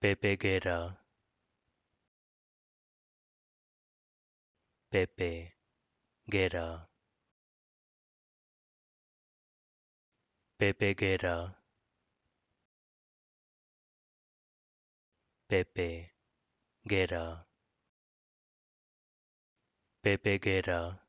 Pepe Guerra Pepe Guerra Pepe Guerra Pepe Guerra Pepe Guerra